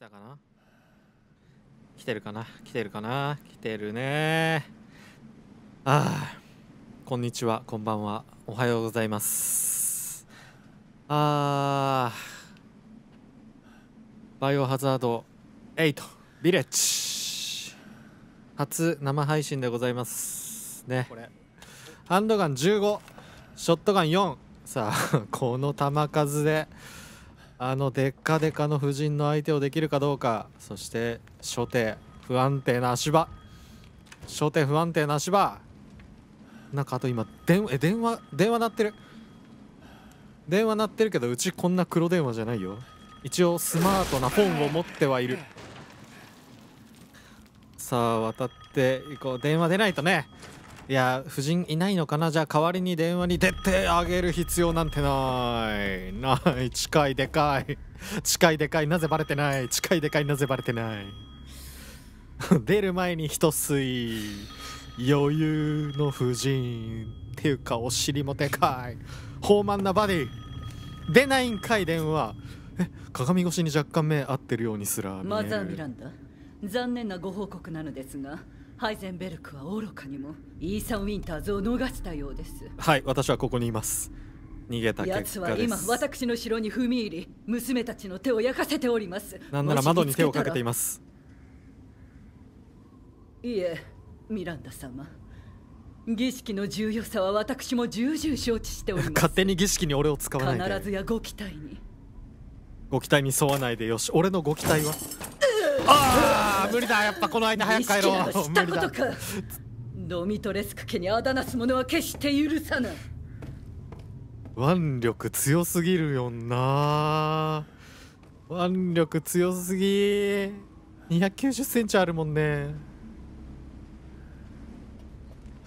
たかな来てるかな来てるかな来てるねああこんにちはこんばんはおはようございますあバイオハザード8ビレッジ初生配信でございますねこれハンドガン15ショットガン4さあ この球数であのデッカデカの夫人の相手をできるかどうかそして初手不安定な足場初手不安定な足場なんかあと今電え電話電話鳴ってる電話鳴ってるけどうちこんな黒電話じゃないよ一応スマートなフォンを持ってはいるさあ渡っていこう電話出ないとねいや夫人いないのかなじゃあ代わりに電話に出てあげる必要なんてないない近いでかい 近いでかいなぜバレてない近いでかいなぜバレてない出る前に一吸い余裕の夫人っていうかお尻もでかい豊満なバディ出ないんかい電話え鏡越しに若干目合ってるようにすらマザー・ミランダ残念なご報告なのですがハイゼンベルクは愚かにもイーサン・ウィンターズを逃したようですはい私はここにいます逃げた結は今私の城に踏み入り娘たちの手を焼かせておりますなんなら窓に手をかけていますいいえミランダ様儀式の重要さは私も重々承知しております勝手に儀式に俺を使わないで必ずやご期待にご期待に沿わないでよし俺のご期待はああ無理だやっぱこの間早く帰ろうしたことかドミトレスク家にあだなすものは決して許さない腕力強すぎるよな腕力強すぎ2 9 0ンチあるもんね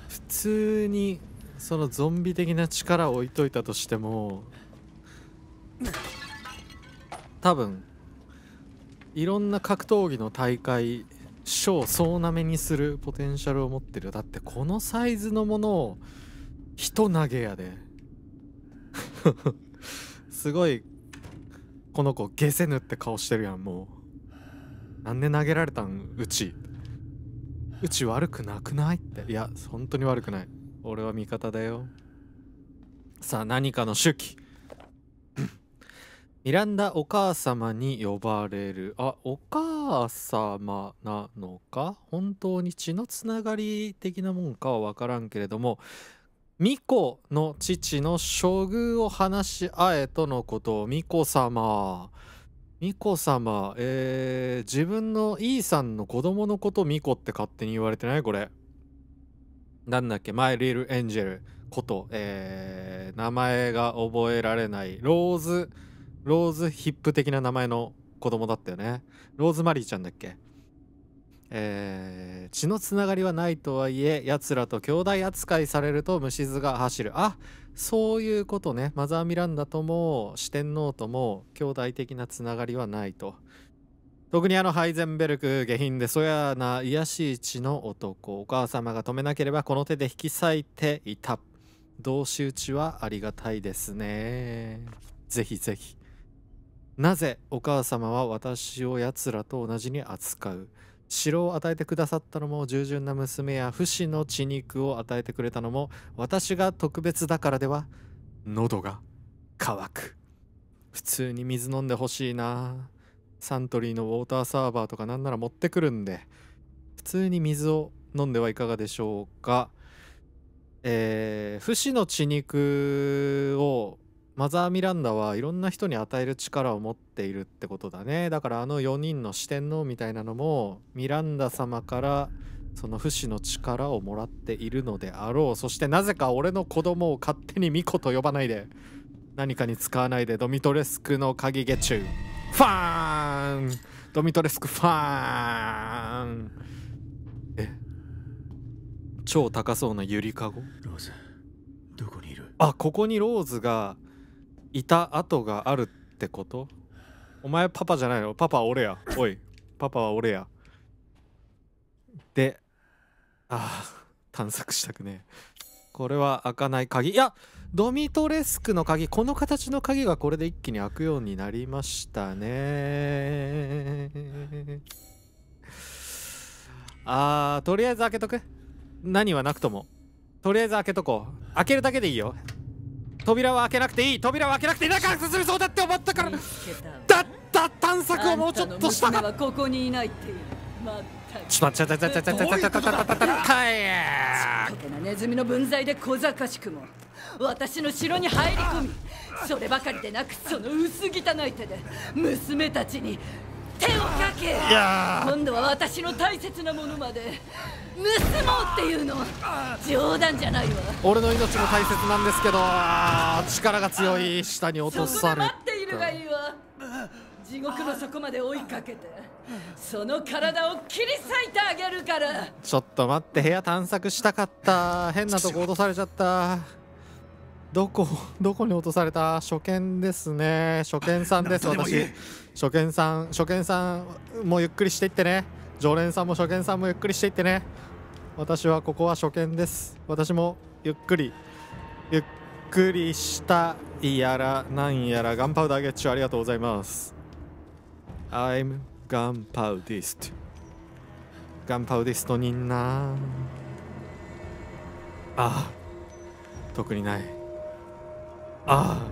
普通にそのゾンビ的な力を置いといたとしても多分いろんな格闘技の大会賞総なめにするポテンシャルを持ってるだってこのサイズのものを一投げやで すごいこの子ゲセヌって顔してるやんもうなんで投げられたんうちうち悪くなくないっていや本当に悪くない俺は味方だよさあ何かの手記ミランダお母様に呼ばれる。あ、お母様なのか本当に血のつながり的なもんかはわからんけれども、巫女の父の処遇を話し合えとのこと、巫女様。巫女様、えー、自分の E さんの子供のこと巫女って勝手に言われてないこれ。なんだっけマイ・リル・エンジェルこと、えー、名前が覚えられない、ローズ・ローズヒップ的な名前の子供だったよねローズマリーちゃんだっけえー、血のつながりはないとはいえやつらと兄弟扱いされると虫図が走るあそういうことねマザー・ミランダとも四天王とも兄弟的なつながりはないと特にあのハイゼンベルク下品でそやな癒しい血の男お母様が止めなければこの手で引き裂いていた同士討ちはありがたいですねぜひぜひなぜお母様は私を奴らと同じに扱う城を与えてくださったのも従順な娘や不死の血肉を与えてくれたのも私が特別だからでは喉が渇く普通に水飲んでほしいなサントリーのウォーターサーバーとかなんなら持ってくるんで普通に水を飲んではいかがでしょうかえー、不死の血肉をマザー・ミランダはいろんな人に与える力を持っているってことだねだからあの4人の四天王みたいなのもミランダ様からその不死の力をもらっているのであろうそしてなぜか俺の子供を勝手にミコと呼ばないで何かに使わないでドミトレスクの鍵ゲチュファーンドミトレスクファーンえ超高そうなゆりかごローズどこにいるあここにローズがいた跡があるってことお前パパじゃないのパパは俺や。おい、パパは俺や。で、ああ、探索したくねこれは開かない鍵。いや、ドミトレスクの鍵。この形の鍵がこれで一気に開くようになりましたね。あー、とりあえず開けとく。何はなくとも。とりあえず開けとこう。開けるだけでいいよ。扉を開けなくていい扉を開けなくていいだか進みそうだって思ったからだった探索をもうちょっとしたかここにいないってちまちゃちゃちゃちゃちゃちゃちゃちゃちゃちゃちゃネズミの分際で小賢しくも私の城に入り込みそればかりでなくその薄汚い手で娘たちに手をかけ今度は私の大切なものまで盗もうっていうの冗談じゃないわ俺の命も大切なんですけど力が強い下に落とされ待っているがいいわ地獄の底まで追いかけてその体を切り裂いてあげるからちょっと待って部屋探索したかった変なとこ落とされちゃったどこどこに落とされた初見ですね初見さんです私初見さん初見さんもうゆっくりしていってね常連さんも初見さんもゆっくりしていってね私はここは初見です私もゆっくりゆっくりしたいやらなんやらガンパウダーゲッチュありがとうございます I'm ガンパウディストガンパウディストにんなああ特にないあ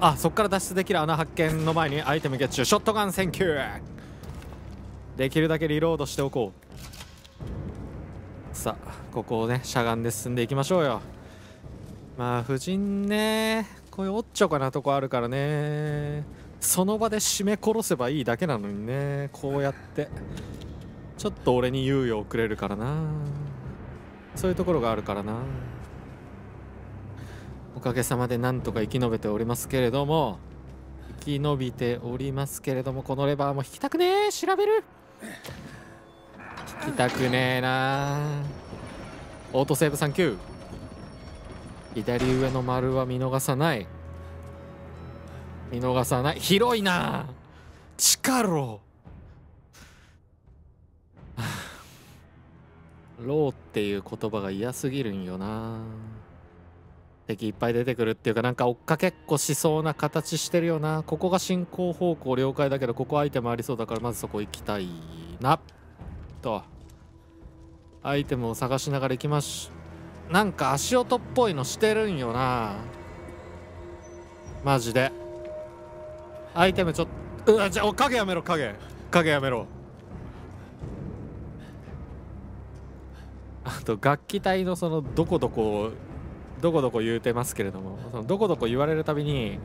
ああそっから脱出できる穴発見の前にアイテムゲッチュショットガンセンキューできるだけリロードしておこうさあここをねしゃがんで進んでいきましょうよまあ夫人ねこういうおっちょかなとこあるからねその場で締め殺せばいいだけなのにねこうやってちょっと俺に猶予をくれるからなそういうところがあるからなおかげさまでなんとか生き延びておりますけれども生き延びておりますけれどもこのレバーも引きたくねえ調べる聞きたくねえなオートセーブサンキュー左上の丸は見逃さない見逃さない広いな力 ローっていう言葉が嫌すぎるんよな敵いっぱい出てくるっていうかなんか追っかけっこしそうな形してるよなここが進行方向了解だけどここアイテムありそうだからまずそこ行きたいなとアイテムを探しながら行きましなんか足音っぽいのしてるんよなマジでアイテムちょっとうわじゃあ影やめろ影影やめろあと楽器隊のそのどこどこどこどこ言うてますけれどもそのどこどこ言われるたびに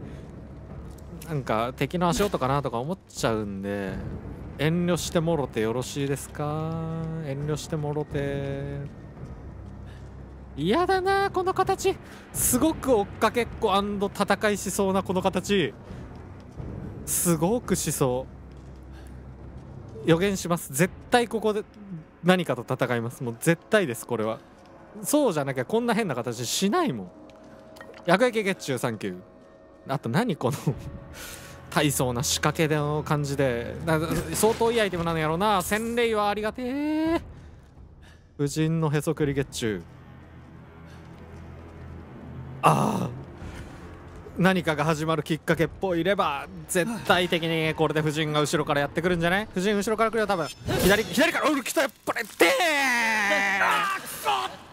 なんか敵の足音かなとか思っちゃうんで遠慮してもろてよろしいですか遠慮してもろて嫌だなこの形すごく追っかけっこ戦いしそうなこの形すごくしそう予言します絶対ここで何かと戦いますもう絶対ですこれは。そうじゃなきゃこんな変な形しないもん薬液月中サンキューあと何この 大層な仕掛けの感じで相当いいアイテムなのやろうな洗礼はありがてえ夫人のへそくり月中ああ何かが始まるきっかけっぽいれば絶対的にこれで夫人が後ろからやってくるんじゃね夫人後ろから来るよ多分左左からおる来たやっぱりでー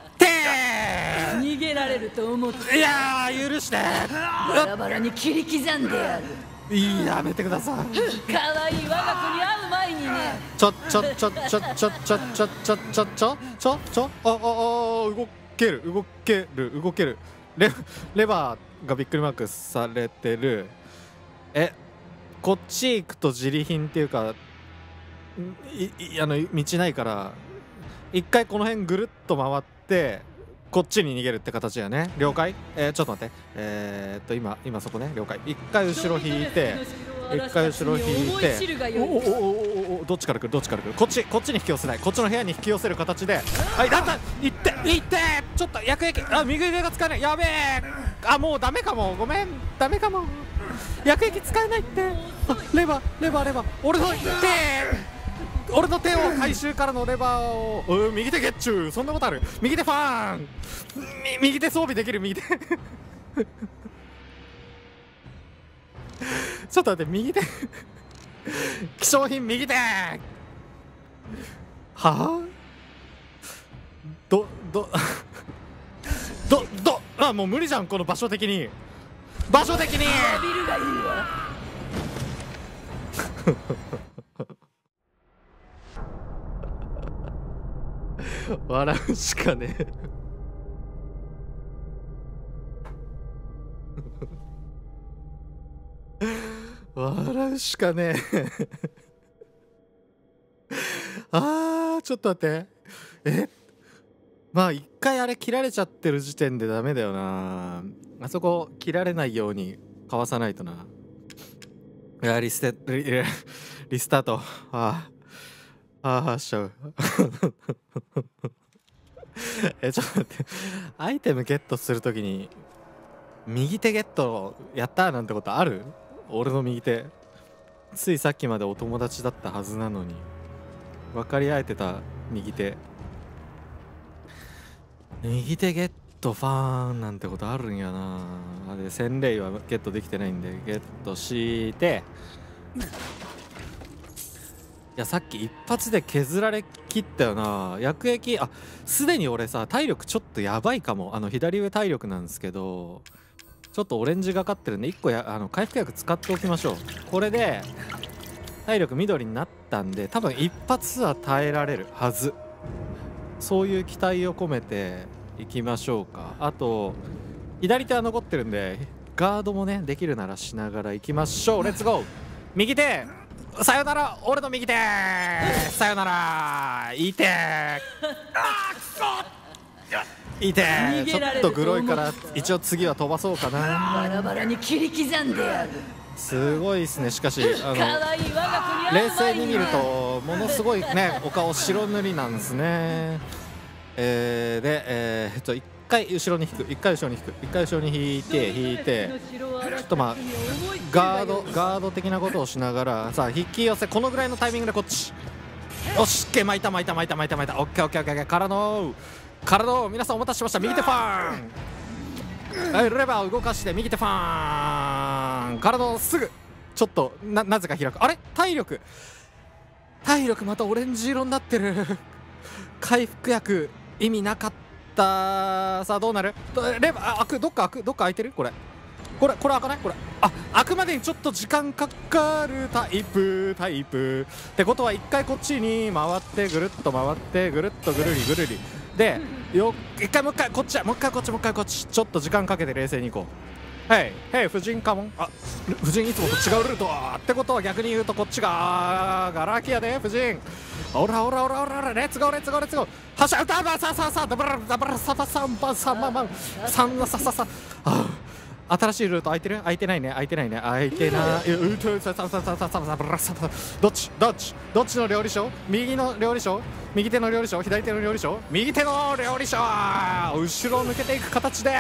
逃げられると思っていや許してバラバラに切り刻んでやるいいやめてください可愛い我が子に会う前にねちょちょちょちょちょちょちょちょちょちょちょちょあああ動ける動ける動けるレレバーがびっくりマークされてるえこっち行くと自利品っていうかいいあの道ないから一回この辺ぐるっと回っでこっちに逃げるって形やね了解えー、ちょっと待ってえー、っと今今そこね了解一回後ろ引いて一回後ろ引いておおおおどっちから来るどっちから来るこっちこっちに引き寄せないこっちの部屋に引き寄せる形ではいだんだん行って行ってちょっと薬液あ右腕が使えないやべえあもうダメかもごめんダメかも薬液使えないってあレバーレバーレバー俺の手俺の手を回収からのレバーを、うん、右手ゲッチューそんなことある右手ファーン右手装備できる右手 ちょっと待って右手希少品右手はあどどどどあもう無理じゃんこの場所的に場所的にビルがいいわ笑うしかねえ笑うしかねえあーちょっと待ってえまあ一回あれ切られちゃってる時点でダメだよなあそこ切られないようにかわさないとないやリステリリスタートああああしちゃう え、ちょっと待って。アイテムゲットするときに、右手ゲットやったなんてことある俺の右手。ついさっきまでお友達だったはずなのに。分かり合えてた右手。右手ゲットファンなんてことあるんやなあれ洗礼はゲットできてないんでゲットしていやさっき一発で削られきったよな薬液あすでに俺さ体力ちょっとやばいかもあの左上体力なんですけどちょっとオレンジがかってるんで1個やあの回復薬使っておきましょうこれで体力緑になったんで多分一発は耐えられるはずそういう期待を込めていきましょうかあと左手は残ってるんでガードもねできるならしながらいきましょうレッツゴー右手さよなら俺の右手さよならいてあくそいてちょっとグロいから一応次は飛ばそうかなバラバラに切り刻んでやるすごいですねしかしあの冷静に見るとものすごいねお顔白塗りなんですねえー、でえー、っと回後ろに引く一回後ろに引く一回後ろに引いて引いてちょっとまあガードガード的なことをしながらさあ引き寄せこのぐらいのタイミングでこっちよしっけ巻いた巻いた巻いた巻いた巻いたオッケーオッケーオッケーからのからの皆さんお待たせしました右手ファンはいレバーを動かして右手ファンからのすぐちょっとななぜか開くあれ体力体力またオレンジ色になってる回復薬意味なかったったさあどうなるレバー開くどっか開くどっか開いてるこれこれこれ開かないこれあ開くまでにちょっと時間かかるタイプタイプってことは一回こっちに回ってぐるっと回ってぐるっとぐるりぐるりでよ一回もう一回こっちもう一回こっちもう一回こっちちょっと時間かけて冷静に行こうはいはい夫人かもあ夫人いつもと違うルートってことは逆に言うとこっちがガラ空きやで夫人ほらほらほらほらほらレッツゴーレッツゴーレッツゴーはしゃダバサササダブラダブラサバサンバサママンサンナサササ新しいルート空いてる空いてないね空いてないね空いてないうんとささささささブラサどっちどっちどっちの料理賞右の料理賞右手の料理賞左手の料理賞右手の料理賞後ろを抜けていく形で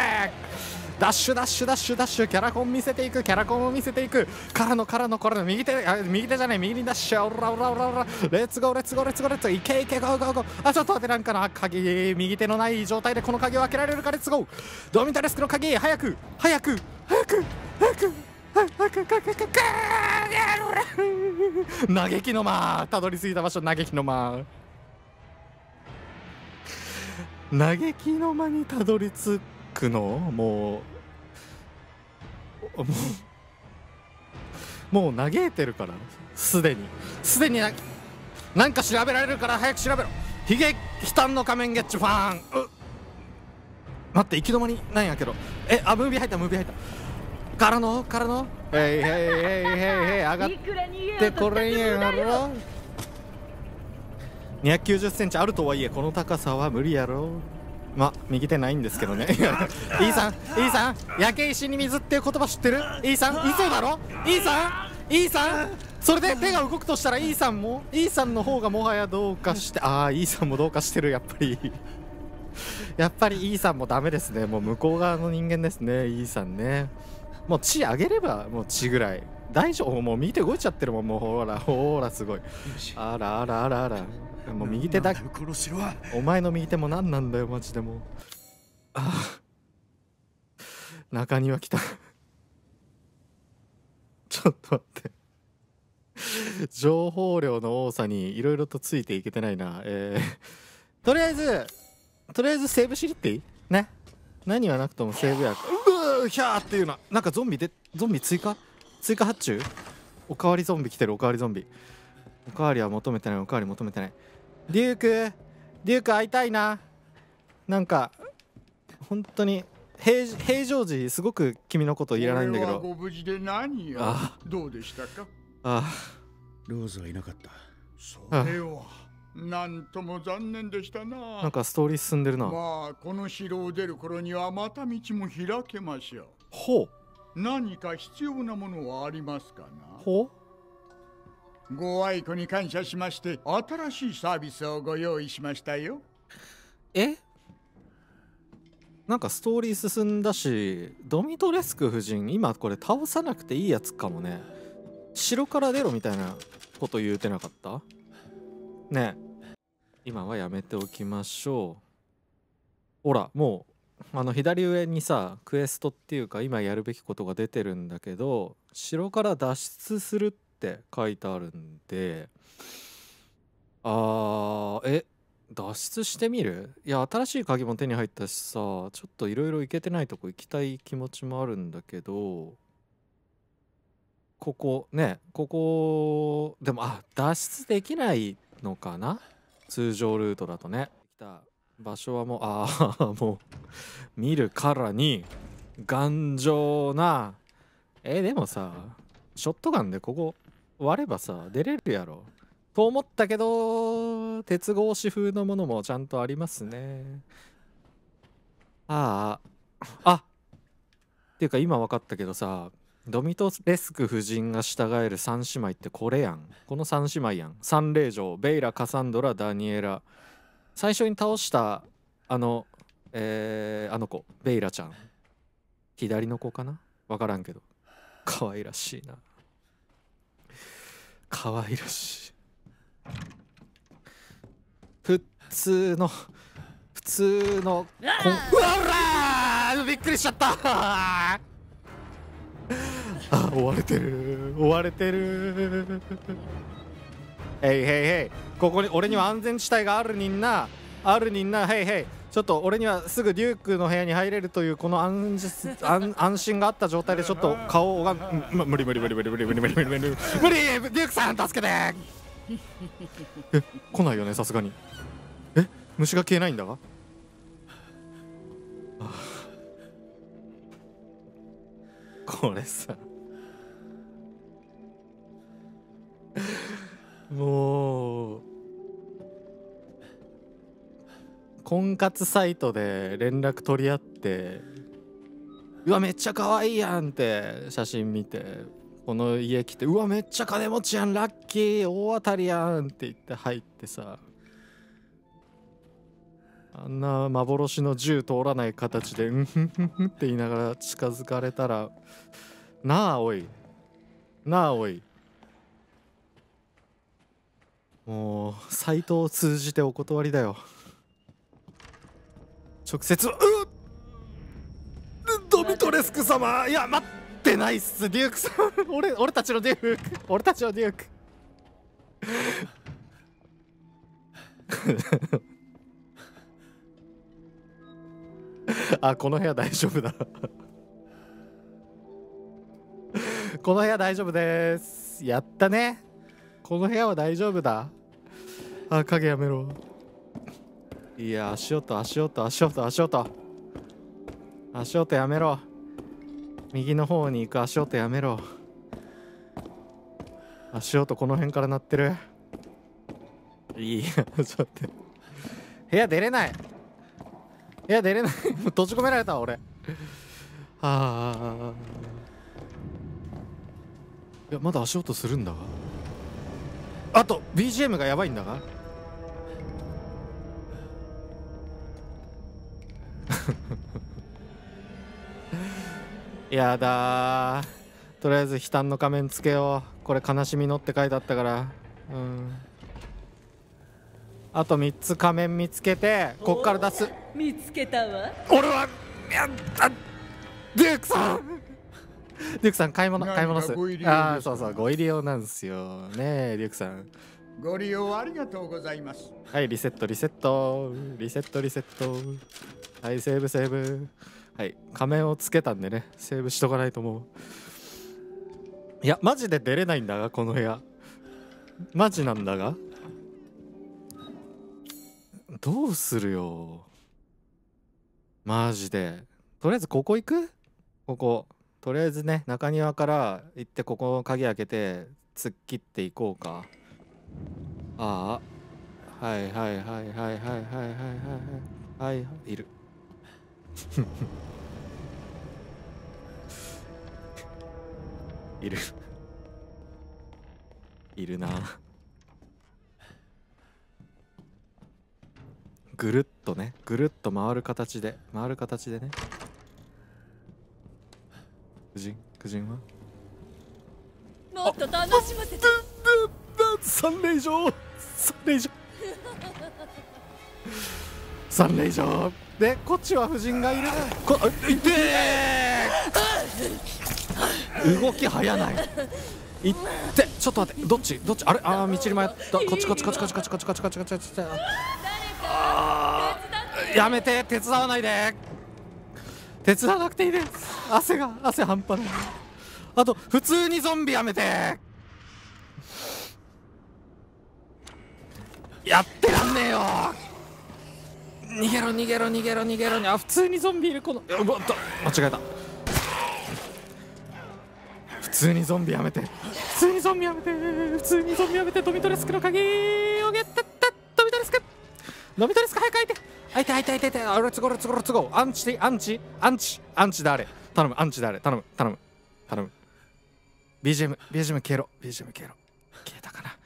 ダッシュダッシュダッシュダッシュキャラコン見せていくキャラコンを見せていくからのからのこれの右手あ右手じゃない右にダッシュオラオラオラオラレッツゴーレッツゴーレッツゴーレッツいけいけゴーゴーゴーあちょっと当てなんかな鍵右手のない状態でこの鍵を開けられるかレッツゴードミタレスクの鍵早く早く早く早く早く早く早く嘆きの間たどり着いた場所嘆きの間嘆きの間にたどり着くのもうもう もう嘆いてるからすでにすでになんか調べられるから早く調べろヒゲ悲嘆の仮面ゲッチファン待って行き止まりなんやけどえあムービー入ったムービー入ったからのからのへいへいへいへいへい上がってこれんやろ290センチあるとはいえこの高さは無理やろま、右手ないんですけどね E さん E さん焼け石に水っていう言葉知ってる E さん嘘だろ E さん E さんそれで手が動くとしたら E さんも E さんの方がもはやどうかしてああ E さんもどうかしてるやっぱりやっぱり E さんもダメですねもう向こう側の人間ですね E さんねもう血上げればもう血ぐらい大丈夫もう右手動いちゃってるもんもうほらほらすごいあらあらあらあらもう右手だお前の右手も何なんだよマジでもああ中庭来たちょっと待って情報量の多さにいろいろとついていけてないなえーとりあえずとりあえずセーブしりっていいね何はなくともセーブやううひゃーっていうななんかゾンビでゾンビ追加追加発注おかわりゾンビ来てるおかわりゾンビおかわりは求めてないおかわり求めてないデュークデューク会いたいななんか本当に平平常時すごく君のこといらないんだけどご無事で何よどうでしたかああローズはいなかったそれはなんとも残念でしたな。なんかストーリー進んでるな。まあ、この城を出る頃にはまた道も開けましょう。ほう。何か必要なものはありますかなほうご愛顧に感謝しまして、新しいサービスをご用意しましたよ。えなんかストーリー進んだし、ドミトレスク夫人、今これ倒さなくていいやつかもね。城から出ろみたいなこと言うてなかったね今はやめておきましょうほらもうあの左上にさクエストっていうか今やるべきことが出てるんだけど城から脱出するって書いてあるんであーえ脱出してみるいや新しい鍵も手に入ったしさちょっといろいろ行けてないとこ行きたい気持ちもあるんだけどここねここでもあ脱出できないのかな通常ルートだとね来た場所はもうああ もう見るからに頑丈なえー、でもさショットガンでここ割ればさ出れるやろと思ったけど鉄格子風のものもちゃんとありますねあああっていうか今分かったけどさドミトレスク夫人が従える三姉妹ってこれやんこの三姉妹やん三霊城ベイラカサンドラダニエラ最初に倒したあのえー、あの子ベイラちゃん左の子かな分からんけど可愛らしいな可愛らしい普通の普通のこんうわびっくりしちゃったあ追われてる追われてるへいへいへいここに俺には安全地帯があるにんなあるにんなへいへいちょっと俺にはすぐデュークの部屋に入れるというこの安安安心があった状態でちょっと顔をが無理無理無理無理無理無理無理無理無理無理無理デュークさん助けてえ来ないよねさすがにえ虫が消えないんだがこれさもう婚活サイトで連絡取り合ってうわめっちゃ可愛いやんって写真見てこの家来てうわめっちゃ金持ちやんラッキー大当たりやんって言って入ってさあんな幻の銃通らない形でうんふんふんふんって言いながら近づかれたらなあおいなあおいもうサイトを通じてお断りだよ直接うっドミトレスク様いや待ってないっすデュークさん俺俺たちのデューク俺たちのデュークあこの部屋大丈夫だこの部屋大丈夫ですやったねこの部屋は大丈夫だあ影やめろいや足音足音足音足音足音やめろ右の方に行く足音やめろ足音この辺から鳴ってるいや ちょっとて部屋出れない部屋出れない 閉じ込められた俺ああいやまだ足音するんだあと BGM がやばいんだがやだとりあえず悲嘆の仮面つけようこれ悲しみのって書いてあったからうんあと3つ仮面見つけてこっから出す見つけたわ俺はやったデュークさんリュクさん買い物買い物すああそうそうご入り用なんですよねリュウクさんご利用ありがとうございますはいリセットリセットリセットリセットはいセーブセーブはい仮面をつけたんでねセーブしとかないともういやマジで出れないんだがこの部屋マジなんだがどうするよマジでとりあえずここ行くこことりあえずね中庭から行ってここの鍵開けて突っ切っていこうかああはいはいはいはいはいはいはいはいはいいるいるいるなぐるっとねぐるっと回る形で回る形でね夫人夫人はもっと楽しませて三連勝三連勝三連勝でこっちは夫人がいるこいて動き早ないいってちょっと待ってどっちどっちあれああ道に迷ったこっちこっちこっちこっちこっちこっちこっちこっちやめて手伝わないで手伝わなくていいです汗が汗半端ないあと普通にゾンビやめてやってらんねえよ逃げろ逃げろ逃げろ逃げろにあ普通にゾンビいるこのうわっ間違えた普通にゾンビやめて普通にゾンビやめて普通にゾンビやめてドミトレスクの鍵をゲットッタドミトレスクドミトレスク早く開いて開いて開いて開いて開いてあれつごろつごろつごアンチアンチアンチアンチだあれ頼むアンチであれ頼む頼む頼む BGM BGM 消えろ BGM 消えろ消えたかな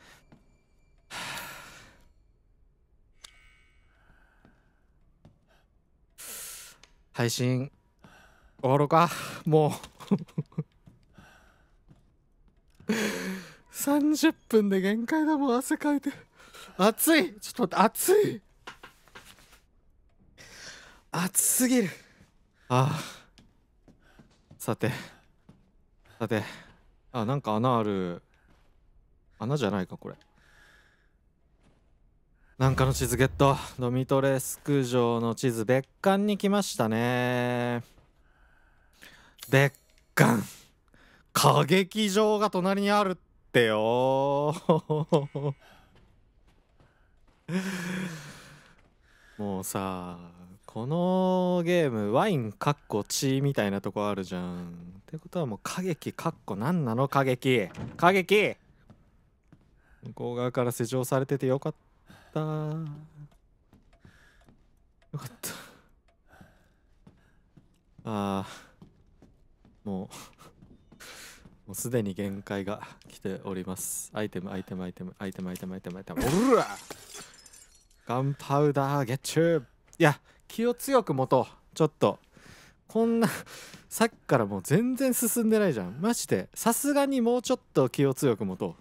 配信終わろうかもう30分で限界だもん汗かいて暑いちょっと待って暑い暑すぎるああさてさてあなんか穴ある穴じゃないかこれなんかの地図ゲットドミトレスク城の地図別館に来ましたね別館歌劇場が隣にあるってよもうさこのゲームワインかっこ血みたいなとこあるじゃんってことはもう過激かっこ何なの過激過激向こう側から施錠されててよかったよかったあーもうもうすでに限界が来ておりますアイテムアイテムアイテムアイテムアイテムアイテムアイテムおるらガンパウダーゲッチューいや気を強く持とうちょっとこんな さっきからもう全然進んでないじゃんマジでさすがにもうちょっと気を強く持と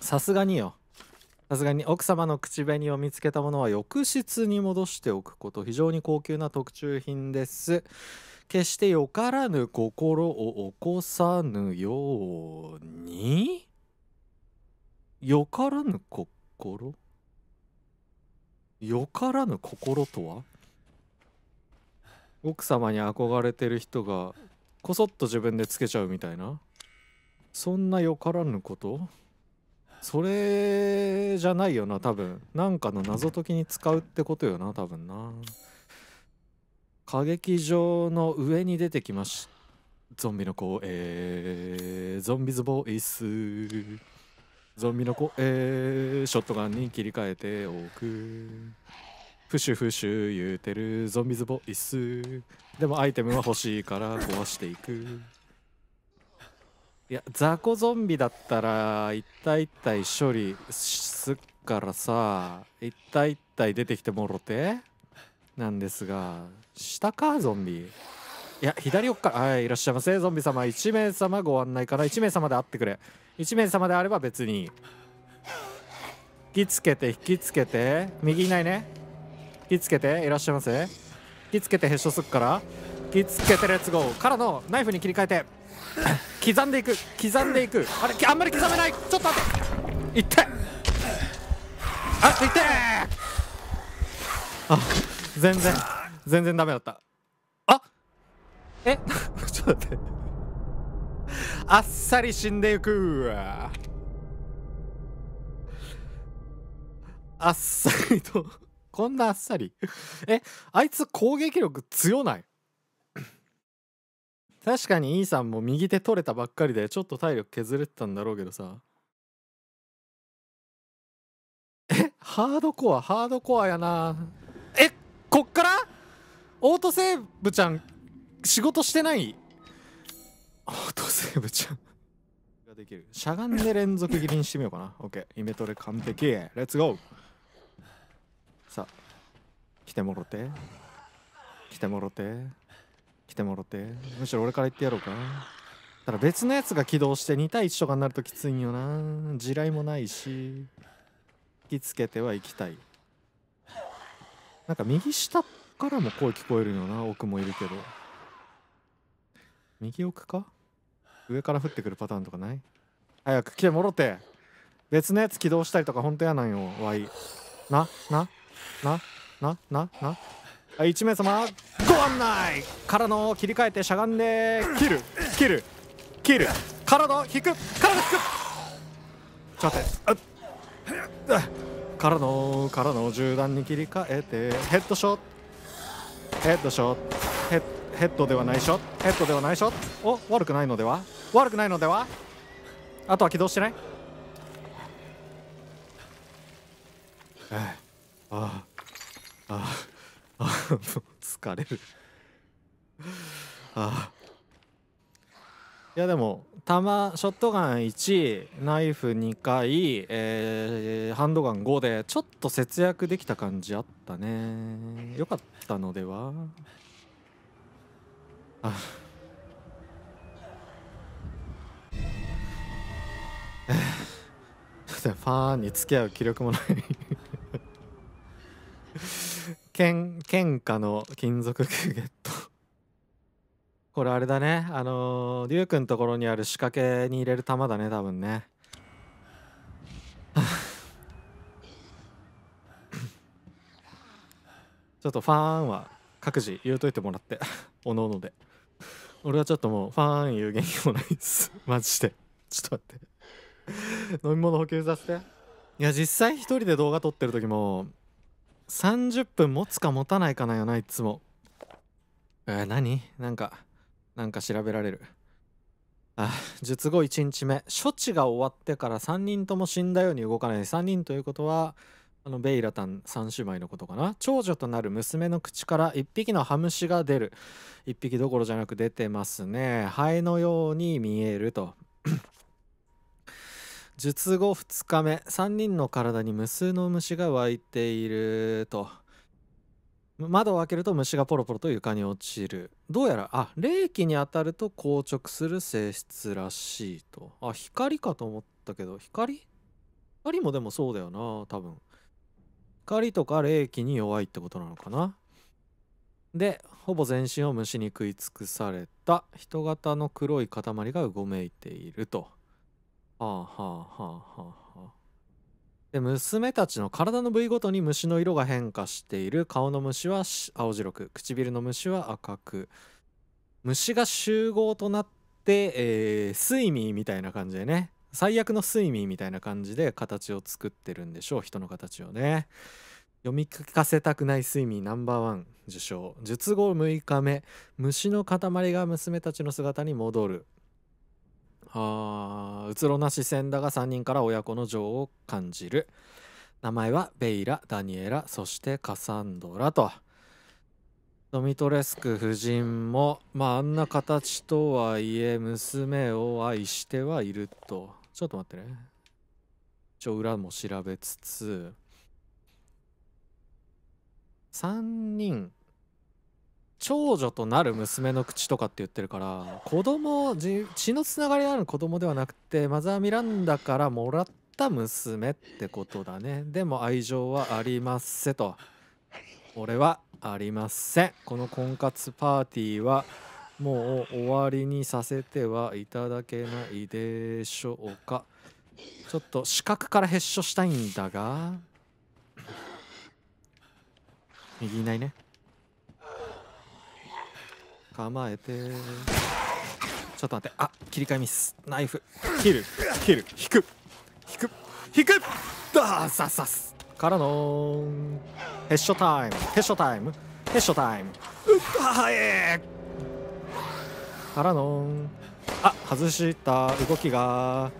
うさすがによさすがに奥様の口紅を見つけたものは浴室に戻しておくこと非常に高級な特注品です決してよからぬ心を起こさぬようによからぬ心よからぬ心とは奥様に憧れてる人がこそっと自分でつけちゃうみたいなそんなよからぬことそれじゃないよな多分なんかの謎解きに使うってことよな多分な歌劇場の上に出てきましたゾンビの子えー、ゾンビズボイスゾンビの声、えー、ショットガンに切り替えておくフシュフシュ言うてるゾンビズボイスでもアイテムは欲しいから壊していくいや雑魚ゾンビだったら一体一体処理すっからさ一体一体出てきてもろてなんですが下かゾンビいや左奥からはいいらっしゃいませゾンビ様1名様ご案内から1名様で会ってくれ1名様であれば別に引きつけて引きつけて右いないね引きつけていらっしゃいませ引きつけてヘッショすっから引きつけてレッツゴーからのナイフに切り替えて刻んでいく刻んでいくあれあんまり刻めないちょっと待っていってあいってあ全然全然ダメだったえ ちょっと待ってあっさり死んでいくあっさりとこんなあっさりえあいつ攻撃力強ない確かに e、さんも右手取れたばっかりでちょっと体力削れてたんだろうけどさえハードコアハードコアやなえこっからオートセーブちゃん仕事してないオートセーブちゃんができるしゃがんで連続切りにしてみようかなケーイメトレ完璧レッツゴーさあ来てもろて来てもろて来てもろてむしろ俺から言ってやろうかただ別のやつが起動して2対1とかになるときついんよな地雷もないし引きつけてはいきたいなんか右下からも声聞こえるよな奥もいるけど右奥か上から降ってくるパターンとかない早く来てもろて別のやつ起動したりとか本当やなんよわいななななななは1名様ご案内からの切り替えてしゃがんで切る切る切るからの引くからの引くちょっと待ってあっからのからの銃弾に切り替えてヘッドショットヘッドショットヘッドヘッドではないしょヘッドではないしょお悪くないのでは悪くないのではあとは起動してないああああ疲れるああいやでも弾ショットガン1ナイフ2回、えー、ハンドガン5でちょっと節約できた感じあったねよかったのでは ファンに付き合う気力もないけん喧嘩の金属球ゲットこれあれだねあのュー、くのところにある仕掛けに入れる玉だね多分ね ちょっとファンは各自言うといてもらっておのおので。俺はちょっともうファン言う元気もないです マジでちょっと待って飲み物補給させていや実際一人で動画撮ってる時も30分持つか持たないかなよないつもえー、何なんかなんか調べられるあ術後1日目処置が終わってから3人とも死んだように動かない3人ということはあのベイラタン三姉妹のことかな長女となる娘の口から1匹のハムシが出る1匹どころじゃなく出てますねハエのように見えると 術後2日目3人の体に無数の虫が湧いていると窓を開けると虫がポロポロと床に落ちるどうやらあ冷気に当たると硬直する性質らしいとあ光かと思ったけど光光もでもそうだよな多分光とか冷気に弱いってことなのかなでほぼ全身を虫に食い尽くされた人型の黒い塊がうごめいていると。はあはあはあはあはあ。で娘たちの体の部位ごとに虫の色が変化している顔の虫は青白く唇の虫は赤く虫が集合となって、えー、睡眠みたいな感じでね最悪の睡眠みたいな感じで形を作ってるんでしょう人の形をね読み聞かせたくない睡眠ナンバーワン受賞術後6日目虫の塊が娘たちの姿に戻るあうつろな視線だが3人から親子の情を感じる名前はベイラダニエラそしてカサンドラとドミトレスク夫人もまああんな形とはいえ娘を愛してはいるとちょっと待ってね。一応裏も調べつつ、3人、長女となる娘の口とかって言ってるから、子供、血のつながりのある子供ではなくて、マザー・ミランダからもらった娘ってことだね。でも愛情はありませと。俺はありません。この婚活パーティーは、もう終わりにさせてはいただけないでしょうかちょっと視覚からへっしょしたいんだが右いないね構えてちょっと待ってあ切り替えミスナイフ切る切る引く引く引くダーササスからのヘッショタイムヘッショタイムヘッショタイムうっばはえーからのあ外した動きが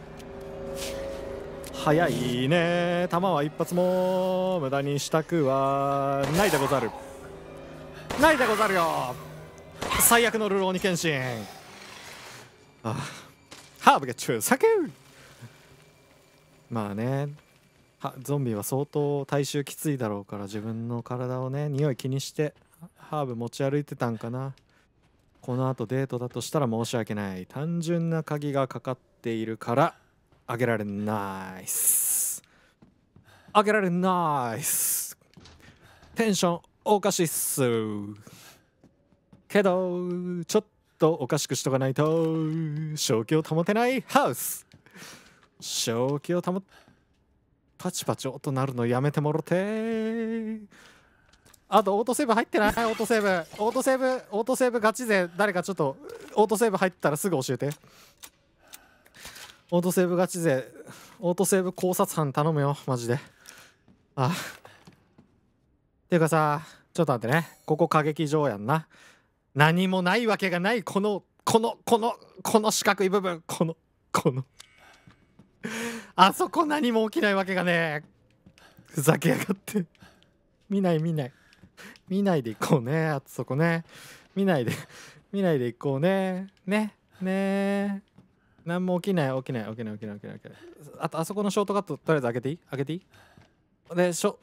早いね球は一発も無駄にしたくはないでござるないでござるよ最悪のルローに献身ハーブゲッチュまあねゾンビは相当体臭きついだろうから自分の体をね匂い気にしてハーブ持ち歩いてたんかなこのあとデートだとしたら申し訳ない単純な鍵がかかっているからあげられないっすあげられないっすテンションおかしいっすけどちょっとおかしくしとかないと正気を保てないハウス正気を保パチパチ音鳴るのやめてもろてあとオートセーブ入ってないオートセーブオートセーブオートセーブガチ勢誰かちょっとオートセーブ入ったらすぐ教えてオートセーブガチ勢オートセーブ考察班頼むよマジであっていうかさちょっと待ってねここ歌劇場やんな何もないわけがないこのこのこのこの四角い部分このこのあそこ何も起きないわけがねふざけやがって見ない見ない見ないでいこうねあとそこね見ないで 見ないでいこうねねね何も起きない起きない起きない起きない起きない起きないあとあそこのショートカットとりあえず開けていい開けていいでショ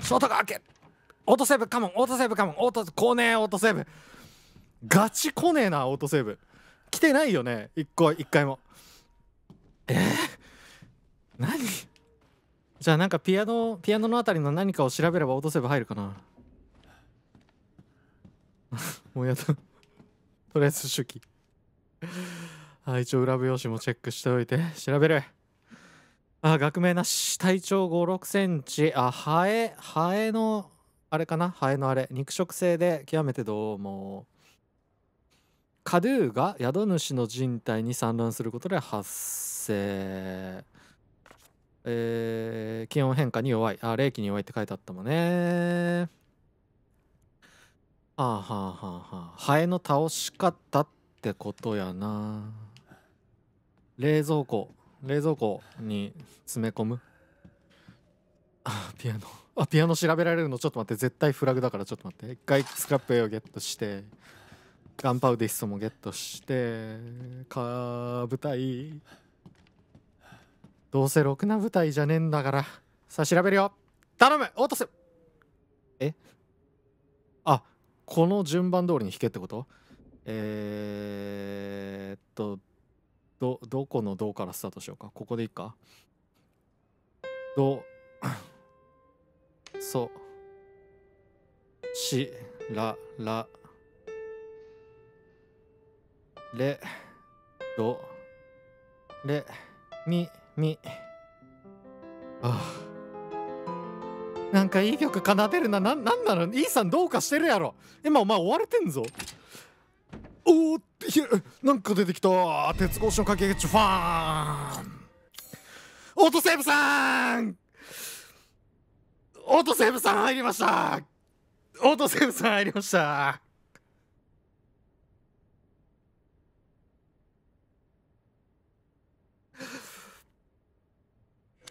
ショートカット開けオートセーブカモンオートセーブカモンオートこうねオートセーブガチ来ねえなオートセーブ来てないよね一個一回もえー、何じゃあなんかピアノピアノのあたりの何かを調べればオートセーブ入るかな もうやだとりあえず手記 あ一応裏表紙もチェックしておいて調べるあ学名なし体長5 6センチあハエハエのあれかなハエのあれ肉食性で極めてどうもカドゥーが宿主の人体に産卵することで発生えー、気温変化に弱いあ冷気に弱いって書いてあったもんねあはあはあはあハエの倒し方ってことやな冷蔵庫冷蔵庫に詰め込むあピアノあピアノ調べられるのちょっと待って絶対フラグだからちょっと待って一回スクラップ A をゲットしてガンパウディストもゲットしてか舞台どうせろくな舞台じゃねえんだからさあ調べるよ頼む落とせえこの順番通りに弾けってことえー、っとどどこの「ど」からスタートしようかここでいいか「ど」「そ」「し」「ら」「ら」「れ」「ど」「れ」「み」「み」ああなんかいい曲奏でるな、な、なんなの ?E さんどうかしてるやろ。今お前追われてんぞ。おおなんか出てきた鉄格子の掛け口ファーンオートセーブさんオートセーブさん入りましたオートセーブさん入りました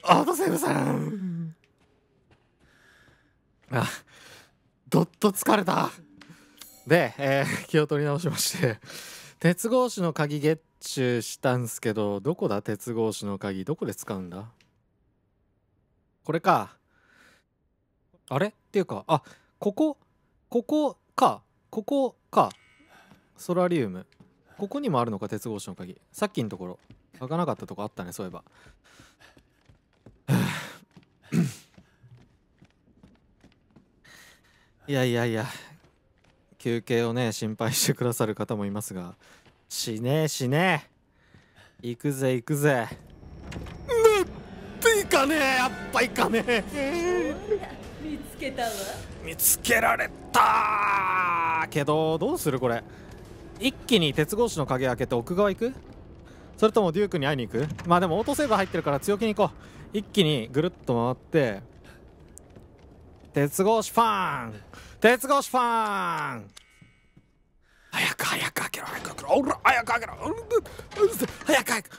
オートセーブさんどっと疲れたで、えー、気を取り直しまして鉄格子の鍵ゲッチュしたんすけどどこだ鉄格子の鍵どこで使うんだこれかあれっていうかあここここかここかソラリウムここにもあるのか鉄格子の鍵さっきのところ開かなかったとこあったねそういえばいやいやいや休憩をね心配してくださる方もいますがしねえしねえ行くぜ行くぜぬっていかねえやっぱいかねえ見つけたわ見つけられたけどどうするこれ一気に鉄格子の鍵開けて奥側行くそれともデュークに会いに行くまあでもオートセーブ入ってるから強気に行こう一気にぐるっと回って鉄格子ファン鉄格子ファン早く早く開けろ早く開けろおら早く開けろ早く早く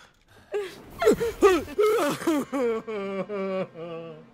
Ha